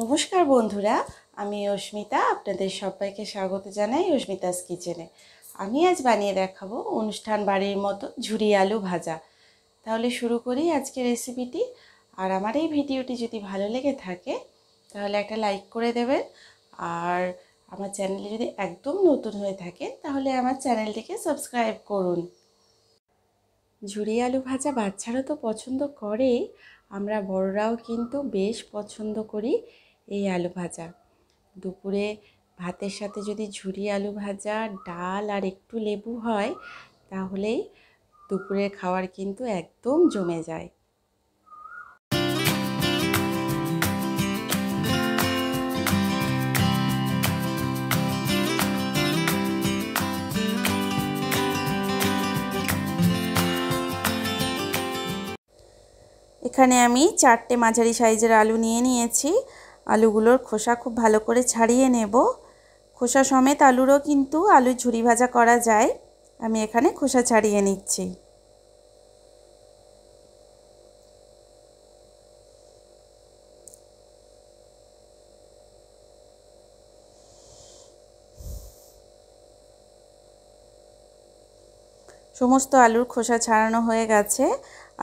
নমস্কার বন্ধুরা আমি অস্মিতা আপনাদের সবাইকে স্বাগত জানাই অস্মিতাস কিচেনে আমি আজ বানিয়ে দেখাবো অনুষ্ঠান বাড়ির মতো ঝুরি আলু ভাজা তাহলে শুরু করি আজকে রেসিপিটি আর আমার এই ভিডিওটি যদি ভালো লেগে থাকে তাহলে একটা লাইক করে দেবেন আর আমার চ্যানেলে যদি একদম নতুন হয়ে থাকে তাহলে আমার চ্যানেলটিকে সাবস্ক্রাইব করুন ঝুরি আলু ভাজা বাচ্চারা তো পছন্দ করেই আমরা বড়রাও কিন্তু বেশ পছন্দ করি এই আলু ভাজা দুপুরে ভাতের সাথে যদি ঝুরি আলু ভাজা ডাল আর একটু লেবু হয় তাহলেই দুপুরের খাওয়ার কিন্তু একদম জমে যায় এখানে আমি চারটে মাঝারি সাইজের আলু নিয়ে নিয়েছি আলুগুলোর খোসা খুব ভালো করে ছাড়িয়ে নেব খোসা সমেত আলুরও কিন্তু আলু ঝুরি ভাজা করা যায় আমি এখানে খোসা ছাড়িয়ে নিচ্ছি সমস্ত আলুর খোসা ছাড়ানো হয়ে গেছে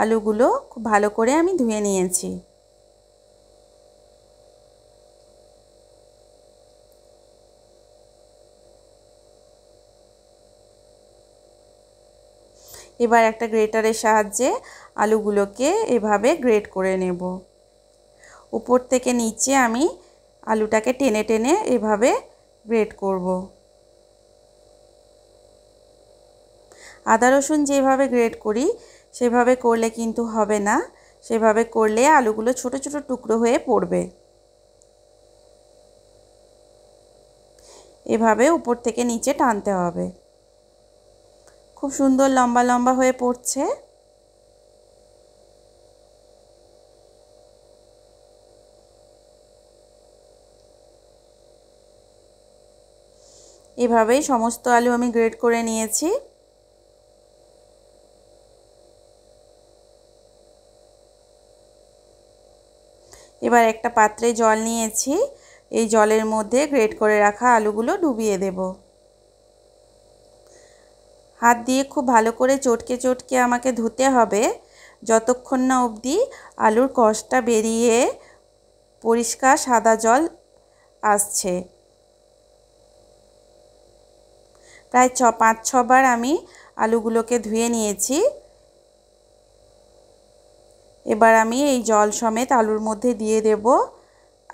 আলুগুলো খুব ভালো করে আমি ধুয়ে নিয়েছি এবার একটা গ্রেটারের সাহায্যে আলুগুলোকে এভাবে গ্রেট করে নেব উপর থেকে নিচে আমি আলুটাকে টেনে টেনে এভাবে গ্রেট করব আদা রসুন যেভাবে গ্রেট করি সেভাবে করলে কিন্তু হবে না সেভাবে করলে আলুগুলো ছোট ছোট টুকরো হয়ে পড়বে এভাবে উপর থেকে নিচে টানতে হবে খুব সুন্দর লম্বা লম্বা হয়ে পড়ছে এভাবেই সমস্ত আলু আমি গ্রেড করে নিয়েছি এবার একটা পাত্রে জল নিয়েছি এই জলের মধ্যে গ্রেট করে রাখা আলুগুলো ডুবিয়ে দেব হাত দিয়ে খুব ভালো করে চটকে চটকে আমাকে ধুতে হবে যতক্ষণ না অবধি আলুর কষটা বেরিয়ে পরিষ্কার সাদা জল আসছে প্রায় ছ পাঁচ ছবার আমি আলুগুলোকে ধুয়ে নিয়েছি এবার আমি এই জল সমেত আলুর মধ্যে দিয়ে দেব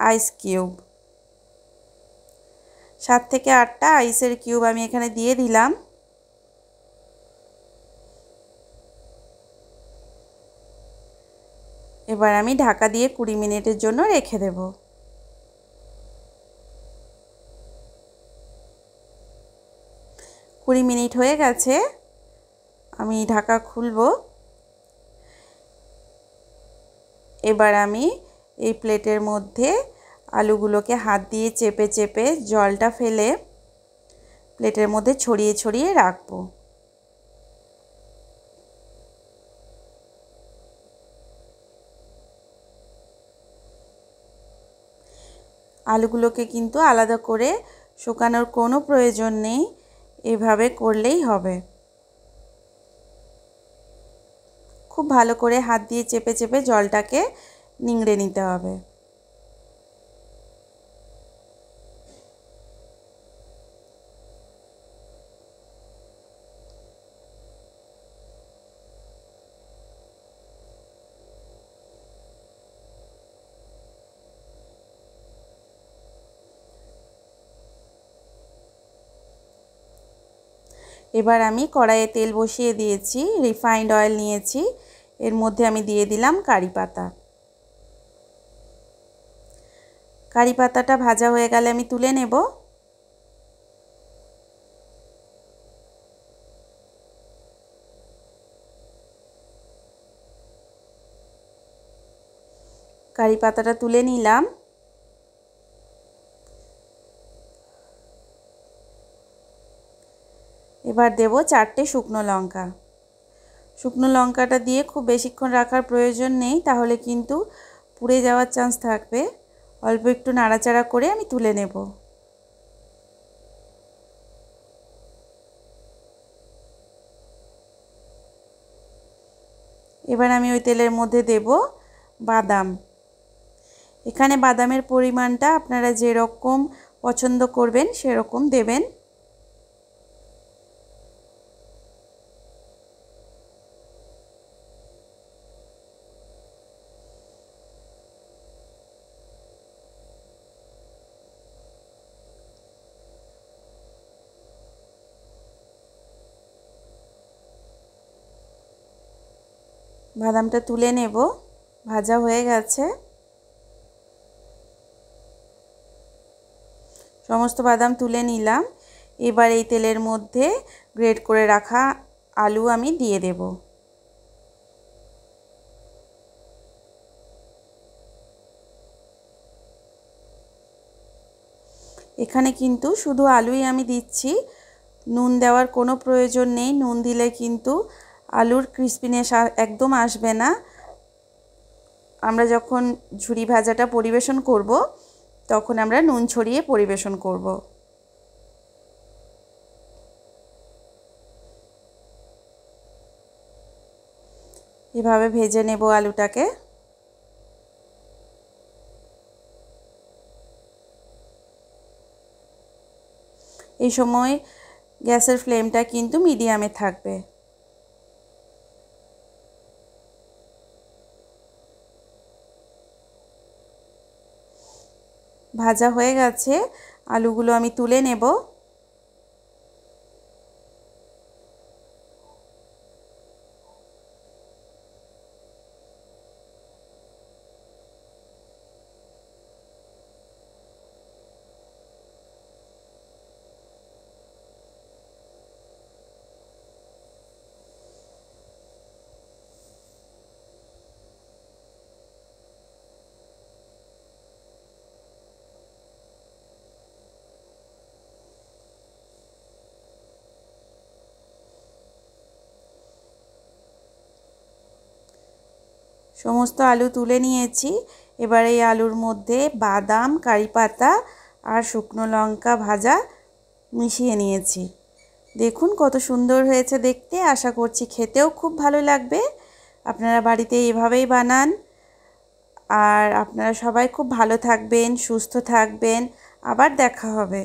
আইস কিউব সাত থেকে আটটা আইসের কিউব আমি এখানে দিয়ে দিলাম এবার আমি ঢাকা দিয়ে কুড়ি মিনিটের জন্য রেখে দেব কুড়ি মিনিট হয়ে গেছে আমি ঢাকা খুলবো এবার আমি এই প্লেটের মধ্যে আলুগুলোকে হাত দিয়ে চেপে চেপে জলটা ফেলে প্লেটের মধ্যে ছড়িয়ে ছড়িয়ে রাখবো আলুগুলোকে কিন্তু আলাদা করে শুকানোর কোনো প্রয়োজন নেই এভাবে করলেই হবে খুব ভালো করে হাত দিয়ে চেপে চেপে জলটাকে নিংড়ে নিতে হবে এবার আমি কড়াইয়ে তেল বসিয়ে দিয়েছি রিফাইন্ড অয়েল নিয়েছি এর মধ্যে আমি দিয়ে দিলাম কারি পাতা কারি পাতাটা ভাজা হয়ে গেলে আমি তুলে নেব কারি পাতাটা তুলে নিলাম এবার দেব চারটে শুকনো লঙ্কা শুকনো লঙ্কাটা দিয়ে খুব বেশিক্ষণ রাখার প্রয়োজন নেই তাহলে কিন্তু পুড়ে যাওয়ার চান্স থাকবে অল্প একটু নাড়াচাড়া করে আমি তুলে নেব এবার আমি ওই তেলের মধ্যে দেব বাদাম এখানে বাদামের পরিমাণটা আপনারা যেরকম পছন্দ করবেন সেরকম দেবেন বাদামটা তুলে নেব ভাজা হয়ে গেছে সমস্ত বাদাম তুলে নিলাম এবার এই তেলের মধ্যে গ্রেট করে রাখা আলু আমি দিয়ে দেব এখানে কিন্তু শুধু আলুই আমি দিচ্ছি নুন দেওয়ার কোনো প্রয়োজন নেই নুন দিলে কিন্তু আলুর ক্রিসপিনেস একদম আসবে না আমরা যখন ঝুরি ভাজাটা পরিবেশন করব তখন আমরা নুন ছড়িয়ে পরিবেশন করব এভাবে ভেজে নেব আলুটাকে এই সময় গ্যাসের ফ্লেমটা কিন্তু মিডিয়ামে থাকবে ভাজা হয়ে গেছে আলুগুলো আমি তুলে নেব সমস্ত আলু তুলে নিয়েছি এবার এই আলুর মধ্যে বাদাম কারি পাতা আর শুকনো লঙ্কা ভাজা মিশিয়ে নিয়েছি দেখুন কত সুন্দর হয়েছে দেখতে আশা করছি খেতেও খুব ভালো লাগবে আপনারা বাড়িতে এভাবেই বানান আর আপনারা সবাই খুব ভালো থাকবেন সুস্থ থাকবেন আবার দেখা হবে